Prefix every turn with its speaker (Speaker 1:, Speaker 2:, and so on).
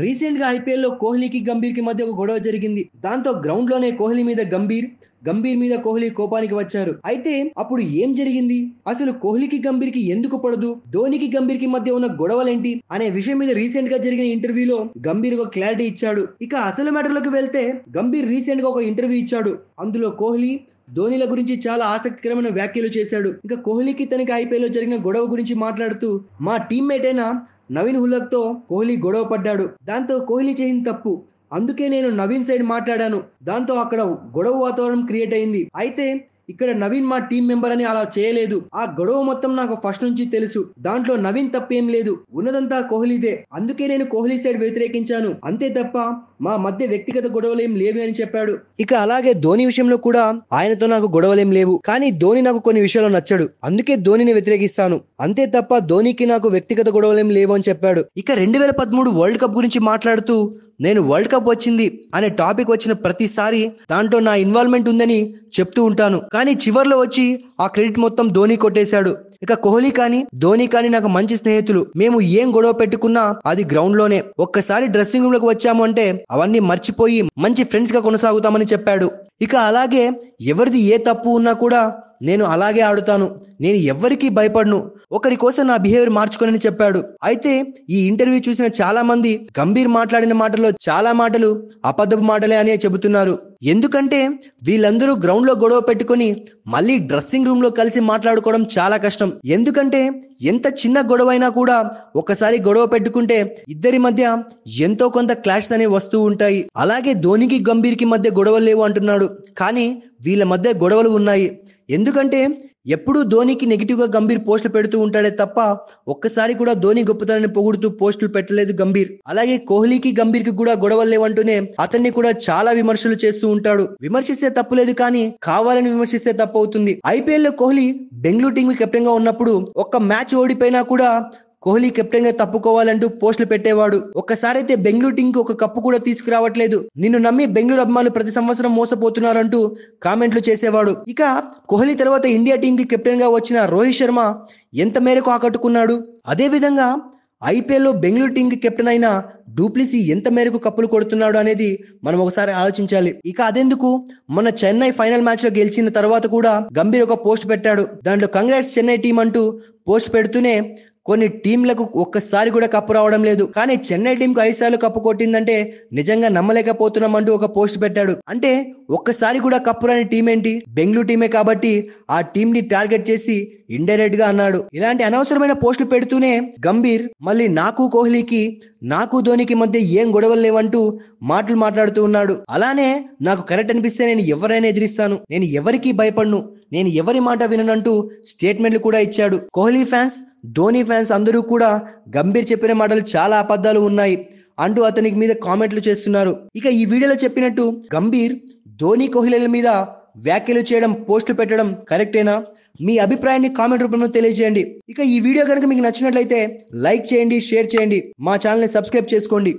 Speaker 1: రీసెంట్గా ఐపీఎల్లో కోహ్లీకి గంభీర్కి మధ్య ఒక గొడవ జరిగింది దాంతో గ్రౌండ్లోనే కోహ్లీ మీద గంభీర్ గంభీర్ మీద కోహ్లీ కోపానికి వచ్చారు అయితే అప్పుడు ఏం జరిగింది అసలు కోహ్లీకి గంభీర్కి ఎందుకు పడదు ధోనికి గంభీర్కి మధ్య ఉన్న గొడవలేంటి అనే విషయం మీద రీసెంట్ గా జరిగిన ఇంటర్వ్యూలో గంభీర్ ఒక క్లారిటీ ఇచ్చాడు ఇక అసలు మ్యాటర్లోకి వెళ్తే గంభీర్ రీసెంట్ గా ఒక ఇంటర్వ్యూ ఇచ్చాడు అందులో కోహ్లీ ధోనిల గురించి చాలా ఆసక్తికరమైన వ్యాఖ్యలు చేశాడు ఇంకా కోహ్లీకి తనకి ఐపీఎల్లో జరిగిన గొడవ గురించి మాట్లాడుతూ మా టీమ్మేట్ అయినా నవీన్ హులక్తో కోహ్లీ గొడవ పడ్డాడు దాంతో కోహ్లీ చేసిన తప్పు అందుకే నేను నవీన్ సైడ్ మాట్లాడాను దాంతో అక్కడ గొడవ వాతావరణం క్రియేట్ అయింది అయితే ఇక్కడ నవీన్ మా టీం మెంబర్ అని అలా చేయలేదు ఆ గొడవ మొత్తం నాకు ఫస్ట్ నుంచి తెలుసు దాంట్లో నవీన్ తప్పేం లేదు ఉన్నదంతా కోహ్లీదే అందుకే నేను కోహ్లీ సైడ్ వ్యతిరేకించాను అంతే తప్ప మా మధ్య వ్యక్తిగత గొడవలేం లేవు అని చెప్పాడు ఇక అలాగే ధోని విషయంలో కూడా ఆయనతో నాకు గొడవలేం లేవు కానీ ధోని నాకు కొన్ని విషయాలు నచ్చడు అందుకే ధోనిని వ్యతిరేకిస్తాను అంతే తప్ప ధోనికి నాకు వ్యక్తిగత గొడవలేం లేవు అని చెప్పాడు ఇక రెండు వేల పదమూడు వరల్డ్ కప్ గురించి మాట్లాడుతూ నేను వరల్డ్ కప్ వచ్చింది అనే టాపిక్ వచ్చిన ప్రతిసారి దాంట్లో నా ఇన్వాల్వ్మెంట్ ఉందని చెప్తూ ఉంటాను కానీ చివర్లో వచ్చి ఆ క్రెడిట్ మొత్తం ధోని కొట్టేశాడు ఇక కోహ్లీ కానీ ధోని కానీ నాకు మంచి స్నేహితులు మేము ఏం గొడవ పెట్టుకున్నా అది గ్రౌండ్ లోనే ఒక్కసారి డ్రెస్సింగ్ రూమ్ లోకి వచ్చాము అంటే అవన్నీ మర్చిపోయి మంచి ఫ్రెండ్స్ గా కొనసాగుతామని చెప్పాడు ఇక అలాగే ఎవరిది ఏ తప్పు ఉన్నా కూడా నేను అలాగే ఆడుతాను నేను ఎవ్వరికీ భయపడను ఒకరి కోసం నా బిహేవియర్ మార్చుకోనని చెప్పాడు అయితే ఈ ఇంటర్వ్యూ చూసిన చాలా మంది గంభీర్ మాట్లాడిన మాటల్లో చాలా మాటలు అపదపు మాటలే అనే చెబుతున్నారు ఎందుకంటే వీళ్ళందరూ గ్రౌండ్లో గొడవ పెట్టుకుని మళ్ళీ డ్రెస్సింగ్ రూమ్లో కలిసి మాట్లాడుకోవడం చాలా కష్టం ఎందుకంటే ఎంత చిన్న గొడవ అయినా కూడా ఒకసారి గొడవ పెట్టుకుంటే ఇద్దరి మధ్య ఎంతో కొంత క్లాష్ అనే వస్తూ ఉంటాయి అలాగే ధోనికి గంభీర్కి మధ్య గొడవలు లేవు అంటున్నాడు కానీ వీళ్ళ మధ్య గొడవలు ఉన్నాయి ఎందుకంటే ఎప్పుడూ ధోనికి నెగిటివ్గా గంభీర్ పోస్టులు పెడుతూ ఉంటాడే తప్ప ఒక్కసారి కూడా ధోని గొప్పతనాన్ని పొగుడుతూ పోస్టులు పెట్టలేదు గంభీర్ అలాగే కోహ్లీకి గంభీర్కి కూడా గొడవలు లేవంటూనే అతన్ని కూడా చాలా విమర్శలు చేస్తూ ఉంటాడు విమర్శిస్తే తప్పులేదు కానీ కావాలని విమర్శిస్తే తప్పు అవుతుంది ఐపీఎల్ లో కోహ్లీ బెంగళూరు టీం కెప్టెన్ గా ఉన్నప్పుడు ఒక్క మ్యాచ్ ఓడిపోయినా కూడా కోహ్లీ కెప్టెన్ గా తప్పుకోవాలంటూ పోస్టులు పెట్టేవాడు ఒక్కసారైతే బెంగళూరు టీంకి ఒక కప్పు కూడా తీసుకురావట్లేదు నిన్ను నమ్మి బెంగళూరు అభిమానులు ప్రతి సంవత్సరం మోసపోతున్నారంటూ కామెంట్లు చేసేవాడు ఇక కోహ్లీ తర్వాత ఇండియా టీంకి కెప్టెన్ గా వచ్చిన రోహిత్ శర్మ ఎంత మేరకు ఆకట్టుకున్నాడు అదేవిధంగా ఐపీఎల్లో బెంగళూరు టీంకి కెప్టెన్ అయిన డూప్లిసీ ఎంత మేరకు కప్పులు కొడుతున్నాడు అనేది మనం ఒకసారి ఆలోచించాలి ఇక అదెందుకు మన చెన్నై ఫైనల్ మ్యాచ్లో గెలిచిన తర్వాత కూడా గంభీర్ ఒక పోస్ట్ పెట్టాడు దాంట్లో కంగ్రాట్స్ చెన్నై టీం అంటూ పోస్ట్ పెడుతూనే కొన్ని టీంలకు ఒక్కసారి కూడా కప్పు రావడం లేదు కానీ చెన్నై టీంకు సార్లు కప్పు కొట్టిందంటే నిజంగా నమ్మలేకపోతున్నాం అంటూ ఒక పోస్ట్ పెట్టాడు అంటే ఒక్కసారి కూడా కప్పు రాని టీం ఏంటి బెంగళూరు టీమే కాబట్టి ఆ టీం ని టార్గెట్ చేసి ఇండైరెక్ట్ గా అన్నాడు ఇలాంటి అనవసరమైన పోస్టులు పెడుతూనే గంభీర్ మళ్ళీ నాకు కోహ్లీకి నాకు ధోనికి మధ్య ఏం గొడవలు లేవంటూ మాటలు మాట్లాడుతూ ఉన్నాడు అలానే నాకు కరెక్ట్ అనిపిస్తే నేను ఎవరైనా ఎదిరిస్తాను నేను ఎవరికి భయపడను నేను ఎవరి మాట అంటూ స్టేట్మెంట్లు కూడా ఇచ్చాడు కోహ్లీ ఫ్యాన్స్ ధోని ఫ్యాన్స్ అందరూ కూడా గంభీర్ చెప్పిన మాటలు చాలా అబద్ధాలు ఉన్నాయి అంటూ అతనికి మీద కామెంట్లు చేస్తున్నారు ఇక ఈ వీడియోలో చెప్పినట్టు గంభీర్ ధోని కోహ్లీల మీద వ్యాఖ్యలు చేయడం పోస్టులు పెట్టడం కరెక్టేనా మీ అభిప్రాయాన్ని కామెంట్ రూపంలో తెలియజేయండి ఇక ఈ వీడియో కనుక మీకు నచ్చినట్లయితే లైక్ చేయండి షేర్ చేయండి మా ఛానల్ని సబ్స్క్రైబ్ చేసుకోండి